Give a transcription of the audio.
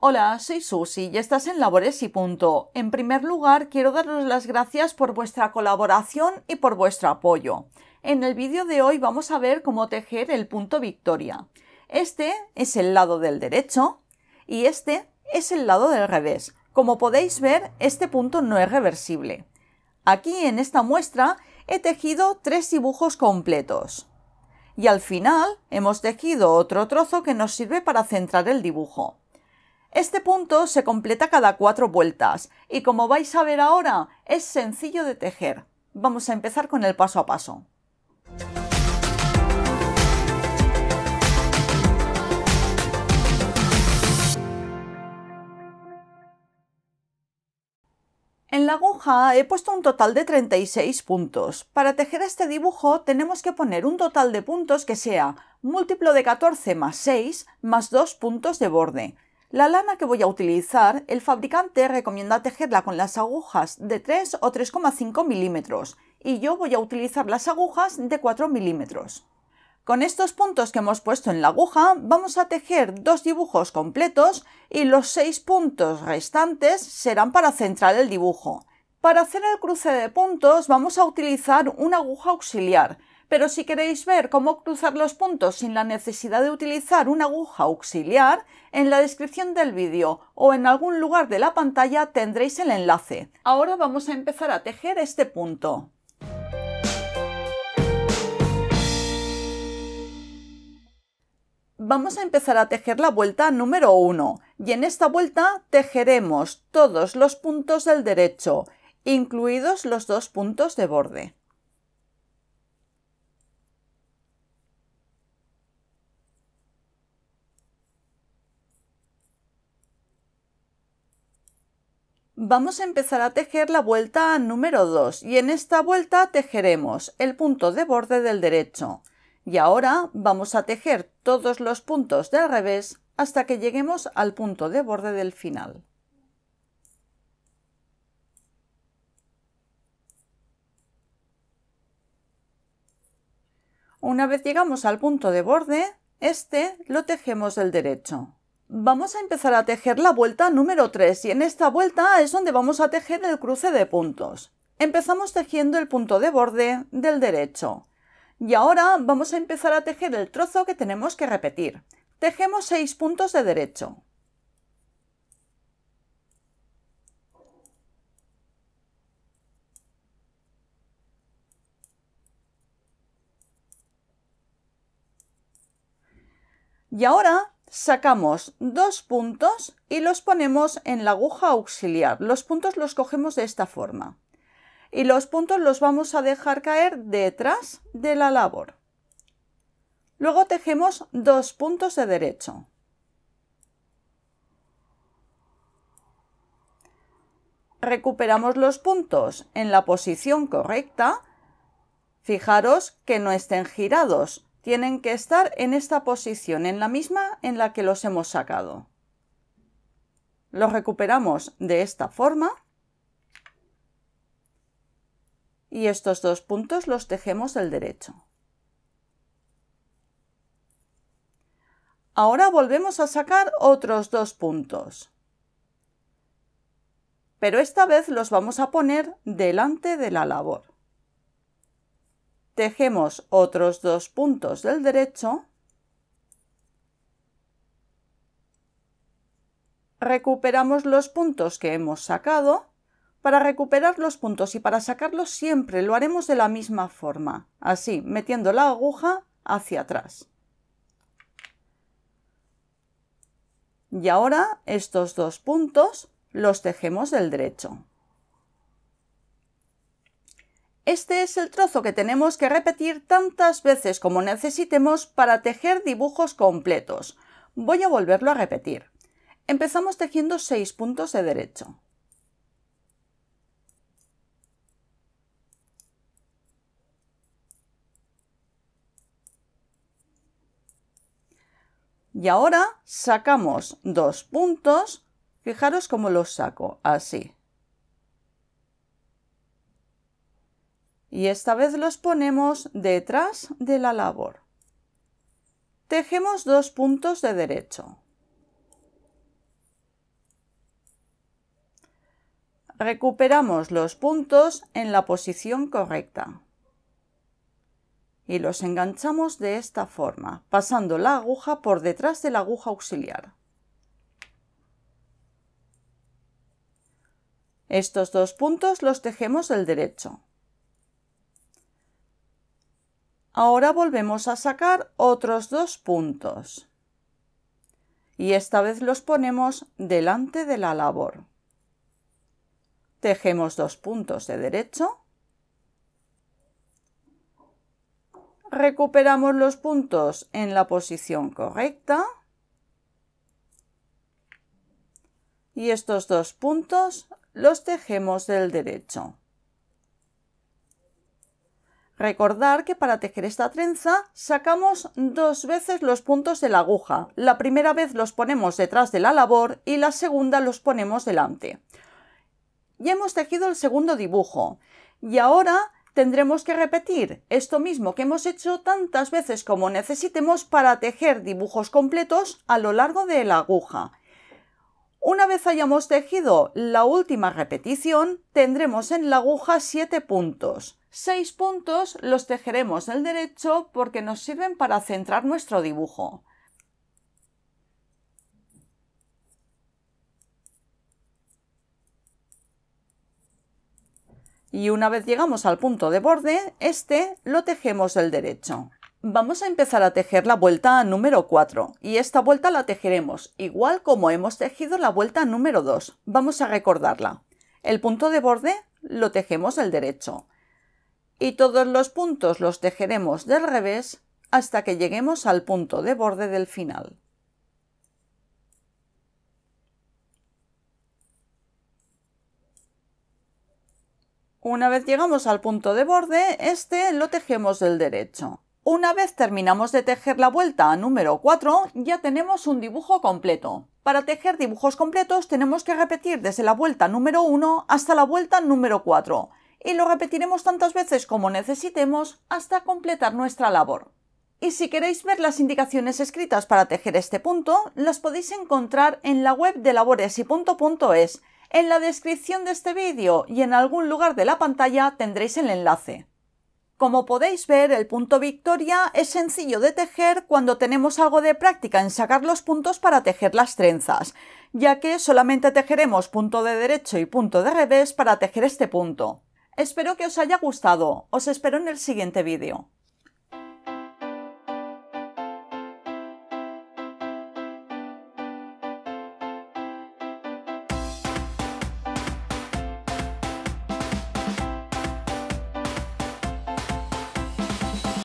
Hola, soy Susi y estás en Labores y Punto. En primer lugar, quiero daros las gracias por vuestra colaboración y por vuestro apoyo. En el vídeo de hoy vamos a ver cómo tejer el punto victoria. Este es el lado del derecho y este es el lado del revés. Como podéis ver, este punto no es reversible. Aquí en esta muestra he tejido tres dibujos completos. Y al final hemos tejido otro trozo que nos sirve para centrar el dibujo. Este punto se completa cada cuatro vueltas y como vais a ver ahora es sencillo de tejer. Vamos a empezar con el paso a paso. En la aguja he puesto un total de 36 puntos. Para tejer este dibujo tenemos que poner un total de puntos que sea múltiplo de 14 más 6 más 2 puntos de borde la lana que voy a utilizar, el fabricante recomienda tejerla con las agujas de 3 o 3,5 milímetros y yo voy a utilizar las agujas de 4 milímetros. Con estos puntos que hemos puesto en la aguja vamos a tejer dos dibujos completos y los seis puntos restantes serán para centrar el dibujo. Para hacer el cruce de puntos vamos a utilizar una aguja auxiliar pero si queréis ver cómo cruzar los puntos sin la necesidad de utilizar una aguja auxiliar, en la descripción del vídeo o en algún lugar de la pantalla tendréis el enlace. Ahora vamos a empezar a tejer este punto. vamos a empezar a tejer la vuelta número 1 y en esta vuelta tejeremos todos los puntos del derecho, incluidos los dos puntos de borde. Vamos a empezar a tejer la vuelta número 2 y en esta vuelta tejeremos el punto de borde del derecho. Y ahora vamos a tejer todos los puntos del revés hasta que lleguemos al punto de borde del final. Una vez llegamos al punto de borde, este lo tejemos del derecho. Vamos a empezar a tejer la vuelta número 3 y en esta vuelta es donde vamos a tejer el cruce de puntos. Empezamos tejiendo el punto de borde del derecho y ahora vamos a empezar a tejer el trozo que tenemos que repetir. Tejemos 6 puntos de derecho. Y ahora sacamos dos puntos y los ponemos en la aguja auxiliar. Los puntos los cogemos de esta forma y los puntos los vamos a dejar caer detrás de la labor. Luego tejemos dos puntos de derecho. Recuperamos los puntos en la posición correcta. Fijaros que no estén girados, tienen que estar en esta posición, en la misma en la que los hemos sacado. Los recuperamos de esta forma y estos dos puntos los tejemos del derecho. Ahora volvemos a sacar otros dos puntos, pero esta vez los vamos a poner delante de la labor tejemos otros dos puntos del derecho, recuperamos los puntos que hemos sacado. Para recuperar los puntos y para sacarlos siempre lo haremos de la misma forma, así, metiendo la aguja hacia atrás. Y ahora estos dos puntos los tejemos del derecho. Este es el trozo que tenemos que repetir tantas veces como necesitemos para tejer dibujos completos. Voy a volverlo a repetir. Empezamos tejiendo 6 puntos de derecho. Y ahora sacamos dos puntos. Fijaros cómo los saco, así. y esta vez los ponemos detrás de la labor. Tejemos dos puntos de derecho. Recuperamos los puntos en la posición correcta y los enganchamos de esta forma, pasando la aguja por detrás de la aguja auxiliar. Estos dos puntos los tejemos del derecho. Ahora volvemos a sacar otros dos puntos y esta vez los ponemos delante de la labor. Tejemos dos puntos de derecho. Recuperamos los puntos en la posición correcta. Y estos dos puntos los tejemos del derecho. Recordar que para tejer esta trenza sacamos dos veces los puntos de la aguja. La primera vez los ponemos detrás de la labor y la segunda los ponemos delante. Ya hemos tejido el segundo dibujo y ahora tendremos que repetir esto mismo que hemos hecho tantas veces como necesitemos para tejer dibujos completos a lo largo de la aguja. Una vez hayamos tejido la última repetición, tendremos en la aguja 7 puntos. Seis puntos los tejeremos del derecho porque nos sirven para centrar nuestro dibujo. Y una vez llegamos al punto de borde, este lo tejemos del derecho. Vamos a empezar a tejer la vuelta número 4 y esta vuelta la tejeremos igual como hemos tejido la vuelta número 2. Vamos a recordarla. El punto de borde lo tejemos del derecho y todos los puntos los tejeremos del revés hasta que lleguemos al punto de borde del final. Una vez llegamos al punto de borde, este lo tejemos del derecho. Una vez terminamos de tejer la vuelta número 4, ya tenemos un dibujo completo. Para tejer dibujos completos tenemos que repetir desde la vuelta número 1 hasta la vuelta número 4, y lo repetiremos tantas veces como necesitemos hasta completar nuestra labor. Y si queréis ver las indicaciones escritas para tejer este punto, las podéis encontrar en la web de punto.es, En la descripción de este vídeo y en algún lugar de la pantalla tendréis el enlace. Como podéis ver, el punto victoria es sencillo de tejer cuando tenemos algo de práctica en sacar los puntos para tejer las trenzas, ya que solamente tejeremos punto de derecho y punto de revés para tejer este punto. Espero que os haya gustado. Os espero en el siguiente vídeo.